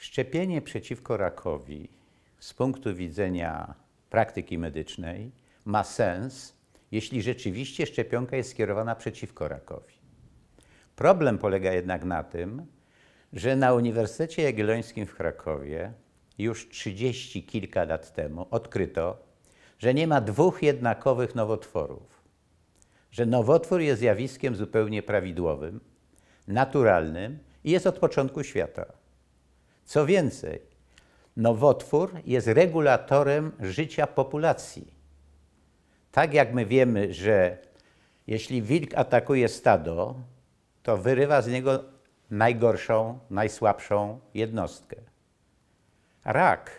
Szczepienie przeciwko rakowi z punktu widzenia praktyki medycznej ma sens, jeśli rzeczywiście szczepionka jest skierowana przeciwko rakowi. Problem polega jednak na tym, że na Uniwersytecie Jagiellońskim w Krakowie już 30 kilka lat temu odkryto, że nie ma dwóch jednakowych nowotworów, że nowotwór jest zjawiskiem zupełnie prawidłowym, naturalnym i jest od początku świata. Co więcej, nowotwór jest regulatorem życia populacji. Tak jak my wiemy, że jeśli wilk atakuje stado, to wyrywa z niego najgorszą, najsłabszą jednostkę. Rak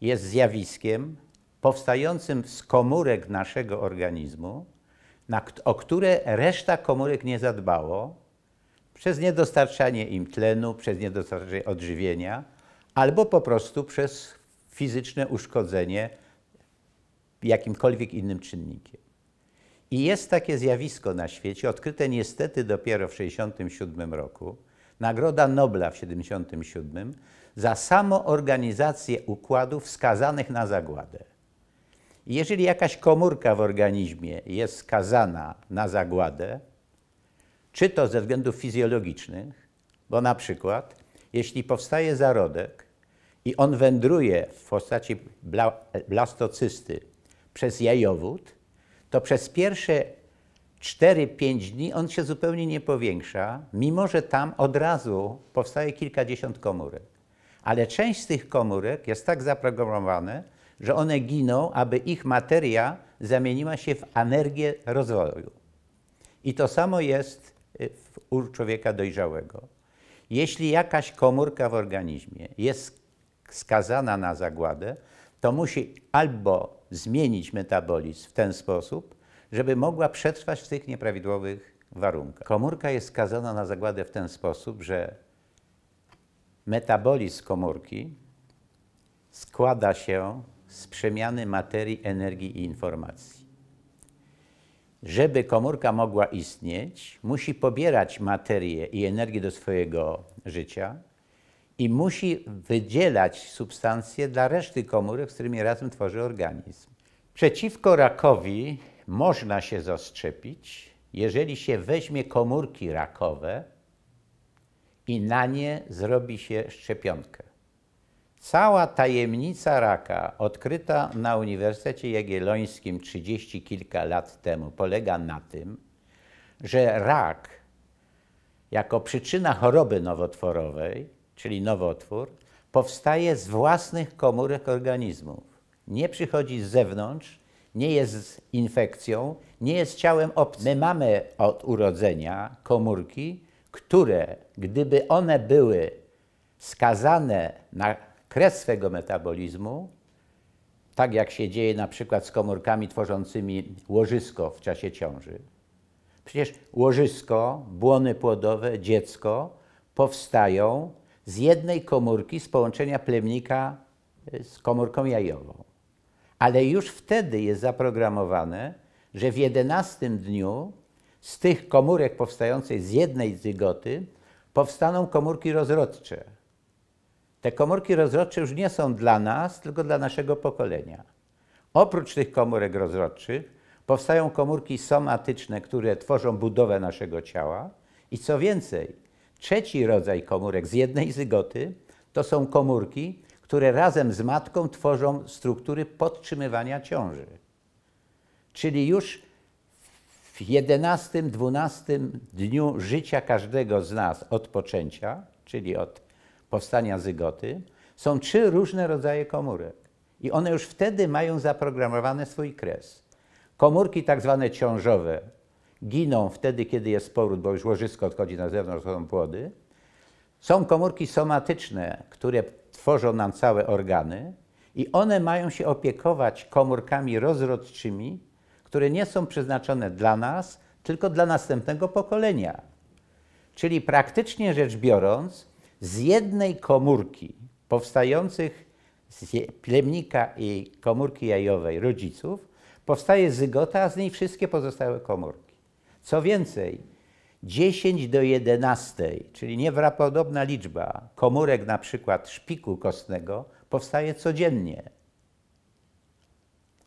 jest zjawiskiem powstającym z komórek naszego organizmu, na, o które reszta komórek nie zadbało, przez niedostarczanie im tlenu, przez niedostarczanie odżywienia, albo po prostu przez fizyczne uszkodzenie jakimkolwiek innym czynnikiem. I jest takie zjawisko na świecie, odkryte niestety dopiero w 1967 roku, Nagroda Nobla w 1977 za samoorganizację układów skazanych na zagładę. Jeżeli jakaś komórka w organizmie jest skazana na zagładę, czy to ze względów fizjologicznych, bo na przykład jeśli powstaje zarodek i on wędruje w postaci bla, blastocysty przez jajowód, to przez pierwsze 4-5 dni on się zupełnie nie powiększa, mimo że tam od razu powstaje kilkadziesiąt komórek. Ale część z tych komórek jest tak zaprogramowane, że one giną, aby ich materia zamieniła się w energię rozwoju. I to samo jest Y, u człowieka dojrzałego. Jeśli jakaś komórka w organizmie jest skazana na zagładę, to musi albo zmienić metabolizm w ten sposób, żeby mogła przetrwać w tych nieprawidłowych warunkach. Komórka jest skazana na zagładę w ten sposób, że metabolizm komórki składa się z przemiany materii, energii i informacji żeby komórka mogła istnieć, musi pobierać materię i energię do swojego życia i musi wydzielać substancje dla reszty komórek, z którymi razem tworzy organizm. Przeciwko rakowi można się zastrzepić, jeżeli się weźmie komórki rakowe i na nie zrobi się szczepionkę. Cała tajemnica raka, odkryta na Uniwersytecie Jagiellońskim 30 kilka lat temu, polega na tym, że rak jako przyczyna choroby nowotworowej, czyli nowotwór, powstaje z własnych komórek organizmu. Nie przychodzi z zewnątrz, nie jest infekcją, nie jest ciałem obcym. My mamy od urodzenia komórki, które gdyby one były skazane na kres swego metabolizmu, tak jak się dzieje na przykład z komórkami tworzącymi łożysko w czasie ciąży. Przecież łożysko, błony płodowe, dziecko powstają z jednej komórki z połączenia plemnika y, z komórką jajową. Ale już wtedy jest zaprogramowane, że w 11 dniu z tych komórek powstających z jednej zygoty powstaną komórki rozrodcze te komórki rozrodcze już nie są dla nas, tylko dla naszego pokolenia. Oprócz tych komórek rozrodczych powstają komórki somatyczne, które tworzą budowę naszego ciała. I co więcej, trzeci rodzaj komórek z jednej zygoty to są komórki, które razem z matką tworzą struktury podtrzymywania ciąży. Czyli już w 11-12 dniu życia każdego z nas od poczęcia, czyli od powstania zygoty, są trzy różne rodzaje komórek. I one już wtedy mają zaprogramowany swój kres. Komórki tak zwane ciążowe giną wtedy, kiedy jest poród, bo już łożysko odchodzi na zewnątrz, są płody. Są komórki somatyczne, które tworzą nam całe organy i one mają się opiekować komórkami rozrodczymi, które nie są przeznaczone dla nas, tylko dla następnego pokolenia. Czyli praktycznie rzecz biorąc, z jednej komórki powstających z plemnika i komórki jajowej rodziców powstaje zygota, a z niej wszystkie pozostałe komórki. Co więcej, 10 do 11, czyli niewrapodobna liczba komórek na przykład szpiku kostnego powstaje codziennie.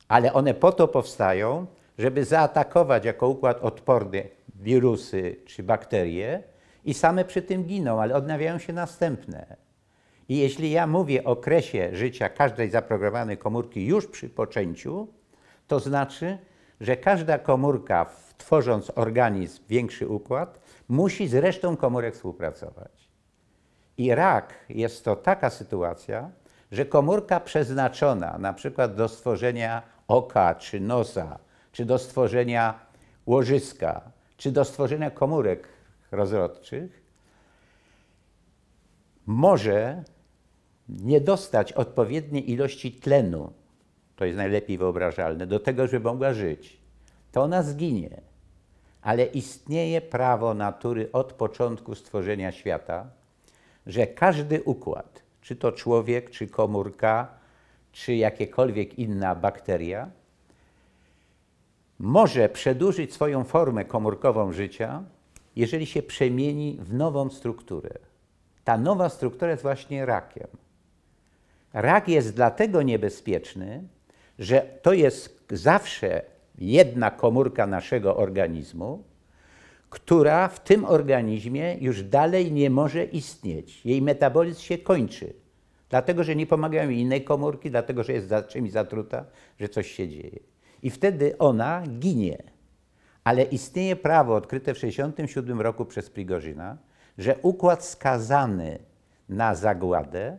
Ale one po to powstają, żeby zaatakować jako układ odporny wirusy czy bakterie, i same przy tym giną, ale odnawiają się następne. I jeśli ja mówię o okresie życia każdej zaprogramowanej komórki już przy poczęciu, to znaczy, że każda komórka, tworząc organizm, większy układ, musi z resztą komórek współpracować. I rak jest to taka sytuacja, że komórka przeznaczona na przykład do stworzenia oka czy nosa, czy do stworzenia łożyska, czy do stworzenia komórek rozrodczych, może nie dostać odpowiedniej ilości tlenu, to jest najlepiej wyobrażalne, do tego, żeby mogła żyć, to ona zginie. Ale istnieje prawo natury od początku stworzenia świata, że każdy układ, czy to człowiek, czy komórka, czy jakiekolwiek inna bakteria, może przedłużyć swoją formę komórkową życia jeżeli się przemieni w nową strukturę. Ta nowa struktura jest właśnie rakiem. Rak jest dlatego niebezpieczny, że to jest zawsze jedna komórka naszego organizmu, która w tym organizmie już dalej nie może istnieć. Jej metabolizm się kończy, dlatego że nie pomagają inne komórki, dlatego że jest za czymś zatruta, że coś się dzieje. I wtedy ona ginie. Ale istnieje prawo odkryte w 1967 roku przez Prigorzyna, że układ skazany na zagładę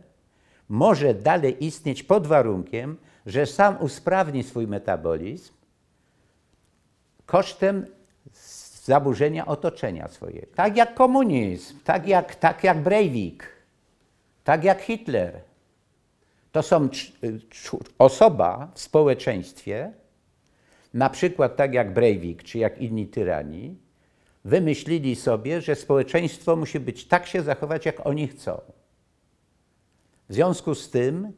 może dalej istnieć pod warunkiem, że sam usprawni swój metabolizm kosztem zaburzenia otoczenia swojego. Tak jak komunizm, tak jak, tak jak Breivik, tak jak Hitler. To są y, osoba w społeczeństwie, na przykład tak jak Breivik czy jak inni tyrani, wymyślili sobie, że społeczeństwo musi być tak się zachować, jak oni chcą. W związku z tym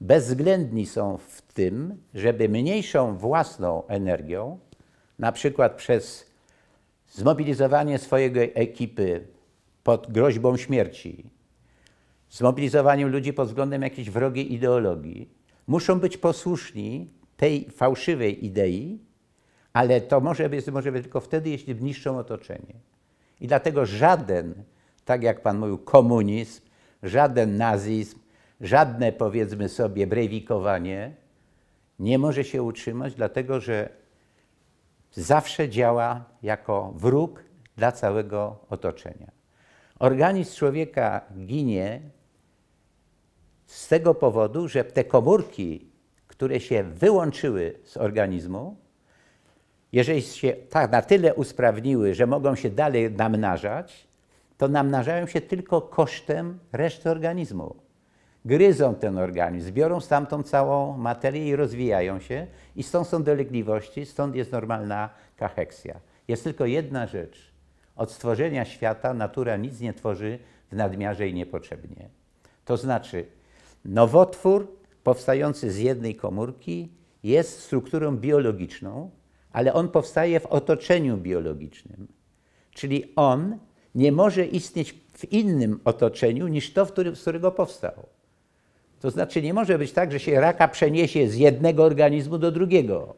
bezwzględni są w tym, żeby mniejszą własną energią, na przykład przez zmobilizowanie swojej ekipy pod groźbą śmierci, zmobilizowaniem ludzi pod względem jakiejś wrogiej ideologii, muszą być posłuszni tej fałszywej idei, ale to może być, może być tylko wtedy, jeśli niszczą otoczenie. I dlatego żaden, tak jak pan mówił, komunizm, żaden nazizm, żadne powiedzmy sobie brewikowanie nie może się utrzymać, dlatego że zawsze działa jako wróg dla całego otoczenia. Organizm człowieka ginie z tego powodu, że te komórki które się wyłączyły z organizmu, jeżeli się tak na tyle usprawniły, że mogą się dalej namnażać, to namnażają się tylko kosztem reszty organizmu. Gryzą ten organizm, biorą stamtąd całą materię i rozwijają się i stąd są dolegliwości, stąd jest normalna kacheksja. Jest tylko jedna rzecz. Od stworzenia świata natura nic nie tworzy w nadmiarze i niepotrzebnie. To znaczy, nowotwór powstający z jednej komórki jest strukturą biologiczną, ale on powstaje w otoczeniu biologicznym. Czyli on nie może istnieć w innym otoczeniu niż to, z którego powstał. To znaczy nie może być tak, że się raka przeniesie z jednego organizmu do drugiego.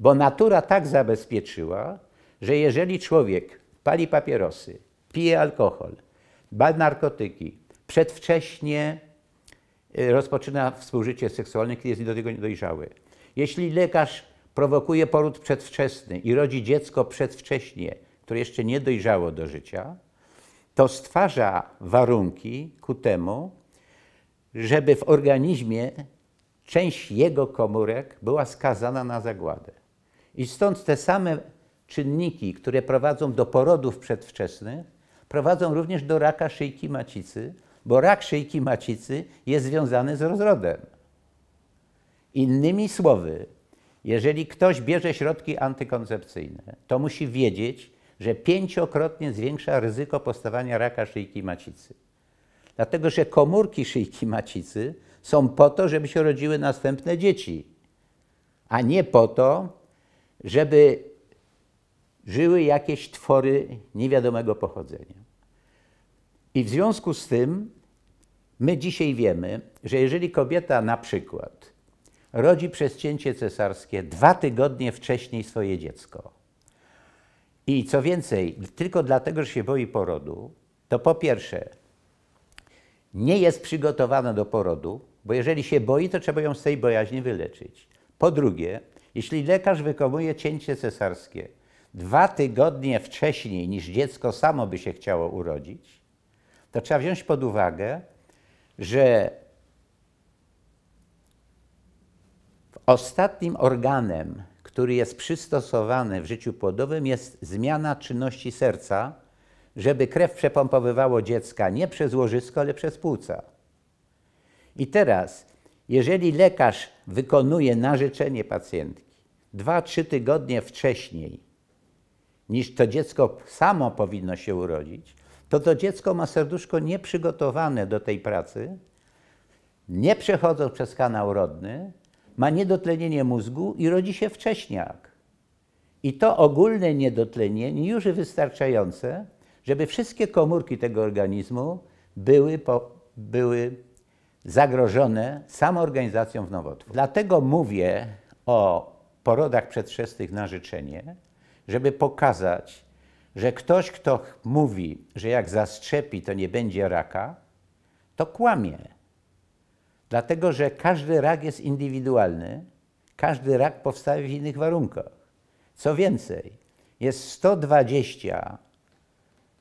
Bo natura tak zabezpieczyła, że jeżeli człowiek pali papierosy, pije alkohol, ba narkotyki, przedwcześnie Y, rozpoczyna współżycie seksualne, kiedy jest do tego niedojrzały. Jeśli lekarz prowokuje poród przedwczesny i rodzi dziecko przedwcześnie, które jeszcze nie dojrzało do życia, to stwarza warunki ku temu, żeby w organizmie część jego komórek była skazana na zagładę. I stąd te same czynniki, które prowadzą do porodów przedwczesnych, prowadzą również do raka szyjki macicy, bo rak szyjki macicy jest związany z rozrodem. Innymi słowy, jeżeli ktoś bierze środki antykoncepcyjne, to musi wiedzieć, że pięciokrotnie zwiększa ryzyko powstawania raka szyjki macicy. Dlatego, że komórki szyjki macicy są po to, żeby się rodziły następne dzieci, a nie po to, żeby żyły jakieś twory niewiadomego pochodzenia. I w związku z tym My dzisiaj wiemy, że jeżeli kobieta na przykład rodzi przez cięcie cesarskie dwa tygodnie wcześniej swoje dziecko i co więcej, tylko dlatego, że się boi porodu, to po pierwsze nie jest przygotowana do porodu, bo jeżeli się boi, to trzeba ją z tej bojaźni wyleczyć. Po drugie, jeśli lekarz wykonuje cięcie cesarskie dwa tygodnie wcześniej niż dziecko samo by się chciało urodzić, to trzeba wziąć pod uwagę, że ostatnim organem, który jest przystosowany w życiu płodowym, jest zmiana czynności serca, żeby krew przepompowywało dziecka nie przez łożysko, ale przez płuca. I teraz, jeżeli lekarz wykonuje narzeczenie pacjentki dwa, trzy tygodnie wcześniej, niż to dziecko samo powinno się urodzić, to to dziecko ma serduszko nieprzygotowane do tej pracy, nie przechodzą przez kanał rodny, ma niedotlenienie mózgu i rodzi się wcześniak. I to ogólne niedotlenienie już wystarczające, żeby wszystkie komórki tego organizmu były, po, były zagrożone samoorganizacją w nowotwór. Dlatego mówię o porodach przedwczesnych na życzenie, żeby pokazać, że ktoś, kto mówi, że jak zastrzepi, to nie będzie raka, to kłamie. Dlatego, że każdy rak jest indywidualny, każdy rak powstaje w innych warunkach. Co więcej, jest 120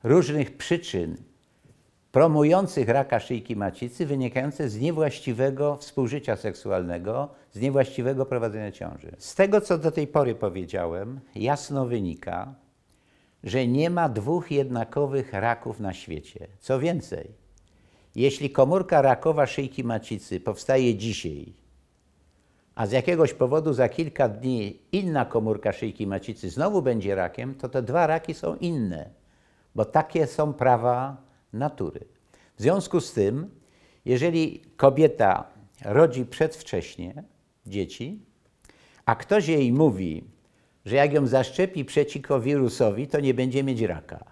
różnych przyczyn promujących raka szyjki macicy wynikające z niewłaściwego współżycia seksualnego, z niewłaściwego prowadzenia ciąży. Z tego, co do tej pory powiedziałem, jasno wynika, że nie ma dwóch jednakowych raków na świecie. Co więcej, jeśli komórka rakowa szyjki macicy powstaje dzisiaj, a z jakiegoś powodu za kilka dni inna komórka szyjki macicy znowu będzie rakiem, to te dwa raki są inne, bo takie są prawa natury. W związku z tym, jeżeli kobieta rodzi przedwcześnie dzieci, a ktoś jej mówi, że jak ją zaszczepi przeciwko wirusowi, to nie będzie mieć raka.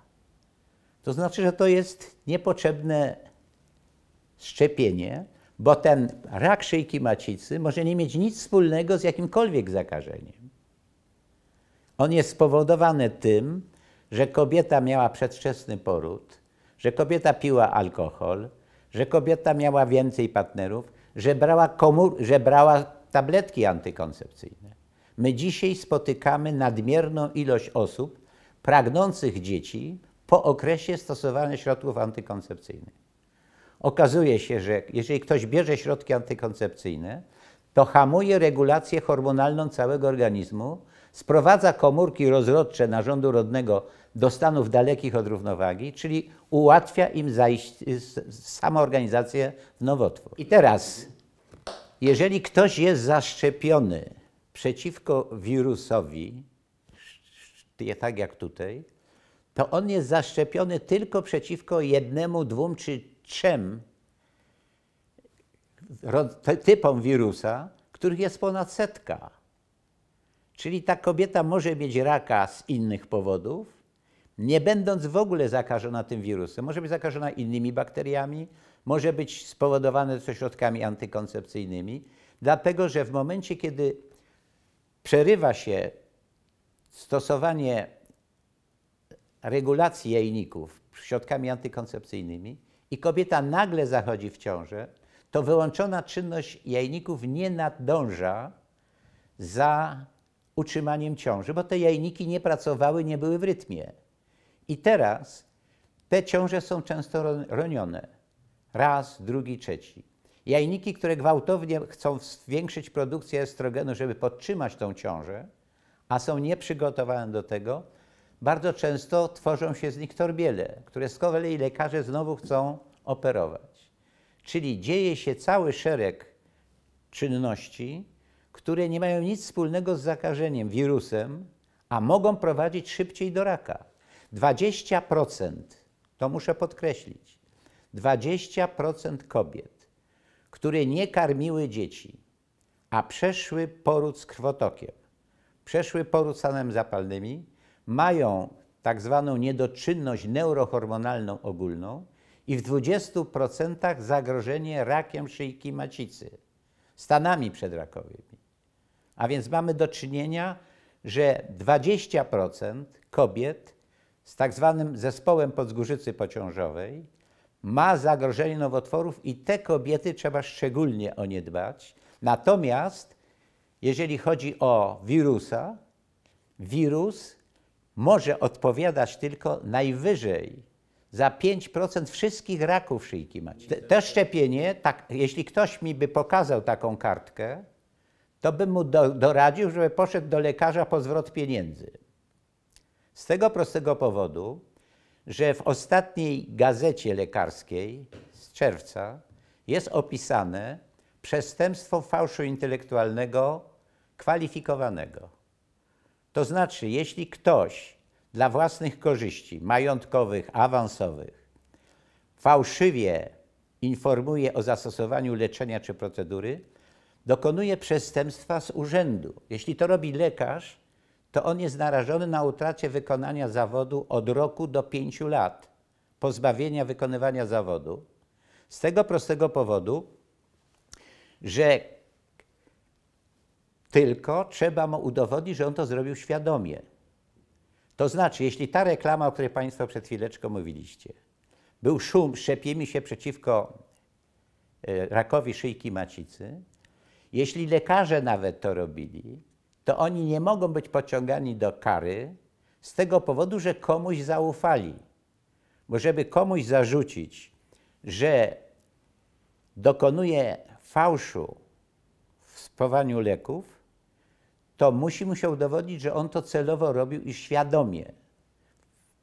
To znaczy, że to jest niepotrzebne szczepienie, bo ten rak szyjki macicy może nie mieć nic wspólnego z jakimkolwiek zakażeniem. On jest spowodowany tym, że kobieta miała przedwczesny poród, że kobieta piła alkohol, że kobieta miała więcej partnerów, że brała, że brała tabletki antykoncepcyjne. My dzisiaj spotykamy nadmierną ilość osób pragnących dzieci po okresie stosowania środków antykoncepcyjnych. Okazuje się, że jeżeli ktoś bierze środki antykoncepcyjne, to hamuje regulację hormonalną całego organizmu, sprowadza komórki rozrodcze narządu rodnego do stanów dalekich od równowagi, czyli ułatwia im zajść, samoorganizację w nowotwór. I teraz, jeżeli ktoś jest zaszczepiony przeciwko wirusowi, tak jak tutaj, to on jest zaszczepiony tylko przeciwko jednemu, dwóm czy trzem typom wirusa, których jest ponad setka. Czyli ta kobieta może mieć raka z innych powodów, nie będąc w ogóle zakażona tym wirusem. Może być zakażona innymi bakteriami, może być spowodowane coś środkami antykoncepcyjnymi, dlatego że w momencie, kiedy przerywa się stosowanie regulacji jajników środkami antykoncepcyjnymi i kobieta nagle zachodzi w ciążę, to wyłączona czynność jajników nie nadąża za utrzymaniem ciąży, bo te jajniki nie pracowały, nie były w rytmie. I teraz te ciąże są często ronione. Raz, drugi, trzeci. Jajniki, które gwałtownie chcą zwiększyć produkcję estrogenu, żeby podtrzymać tą ciążę, a są nieprzygotowane do tego, bardzo często tworzą się z nich torbiele, które z kolei lekarze znowu chcą operować. Czyli dzieje się cały szereg czynności, które nie mają nic wspólnego z zakażeniem wirusem, a mogą prowadzić szybciej do raka. 20%, to muszę podkreślić, 20% kobiet które nie karmiły dzieci, a przeszły poród z krwotokiem, przeszły poród stanem zapalnymi, mają tak zwaną niedoczynność neurohormonalną ogólną i w 20% zagrożenie rakiem szyjki macicy, stanami przedrakowymi. A więc mamy do czynienia, że 20% kobiet z tak zwanym zespołem podgórzycy pociążowej ma zagrożenie nowotworów i te kobiety trzeba szczególnie o nie dbać. Natomiast jeżeli chodzi o wirusa, wirus może odpowiadać tylko najwyżej za 5% wszystkich raków szyjki macie. Te, szczepienie, tak, jeśli ktoś mi by pokazał taką kartkę, to bym mu do, doradził, żeby poszedł do lekarza po zwrot pieniędzy. Z tego prostego powodu, że w ostatniej gazecie lekarskiej z czerwca jest opisane przestępstwo fałszu intelektualnego kwalifikowanego. To znaczy, jeśli ktoś dla własnych korzyści majątkowych, awansowych, fałszywie informuje o zastosowaniu leczenia czy procedury, dokonuje przestępstwa z urzędu. Jeśli to robi lekarz, to on jest narażony na utracie wykonania zawodu od roku do pięciu lat, pozbawienia wykonywania zawodu. Z tego prostego powodu, że tylko trzeba mu udowodnić, że on to zrobił świadomie. To znaczy, jeśli ta reklama, o której Państwo przed chwileczką mówiliście, był szum, szczepimy się przeciwko e, rakowi szyjki macicy, jeśli lekarze nawet to robili, to oni nie mogą być pociągani do kary z tego powodu, że komuś zaufali. Bo żeby komuś zarzucić, że dokonuje fałszu w spowaniu leków, to musi mu się udowodnić, że on to celowo robił i świadomie.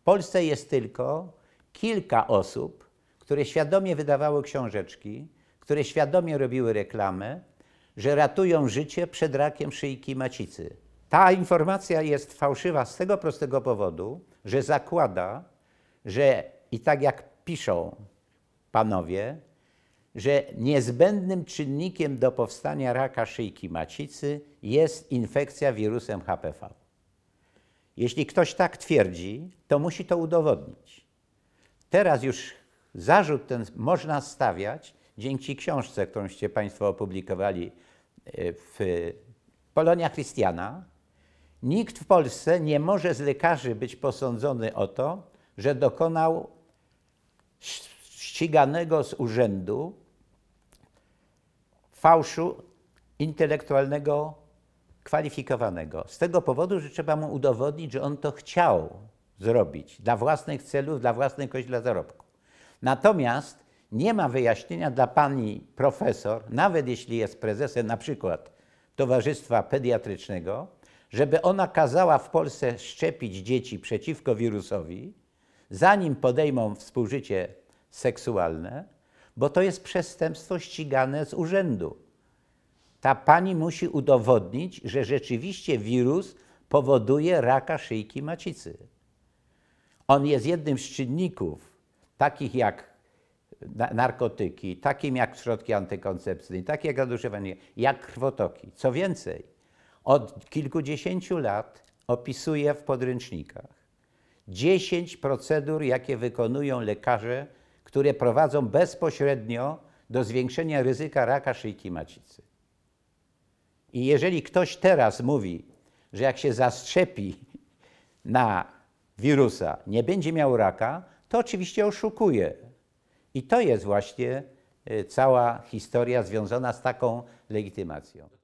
W Polsce jest tylko kilka osób, które świadomie wydawały książeczki, które świadomie robiły reklamę, że ratują życie przed rakiem szyjki macicy. Ta informacja jest fałszywa z tego prostego powodu, że zakłada, że i tak jak piszą panowie, że niezbędnym czynnikiem do powstania raka szyjki macicy jest infekcja wirusem HPV. Jeśli ktoś tak twierdzi, to musi to udowodnić. Teraz już zarzut ten można stawiać dzięki książce, którąście Państwo opublikowali e, w Polonia Christiana, nikt w Polsce nie może z lekarzy być posądzony o to, że dokonał ściganego z urzędu fałszu intelektualnego kwalifikowanego. Z tego powodu, że trzeba mu udowodnić, że on to chciał zrobić dla własnych celów, dla własnej kości, dla zarobku. Natomiast nie ma wyjaśnienia dla pani profesor, nawet jeśli jest prezesem na przykład Towarzystwa Pediatrycznego, żeby ona kazała w Polsce szczepić dzieci przeciwko wirusowi, zanim podejmą współżycie seksualne, bo to jest przestępstwo ścigane z urzędu. Ta pani musi udowodnić, że rzeczywiście wirus powoduje raka szyjki macicy. On jest jednym z czynników, takich jak narkotyki, takim jak środki antykoncepcyjne, takie jak nadużywanie, jak krwotoki. Co więcej, od kilkudziesięciu lat opisuje w podręcznikach 10 procedur, jakie wykonują lekarze, które prowadzą bezpośrednio do zwiększenia ryzyka raka szyjki macicy. I jeżeli ktoś teraz mówi, że jak się zaszczepi na wirusa, nie będzie miał raka, to oczywiście oszukuje. I to jest właśnie y, cała historia związana z taką legitymacją.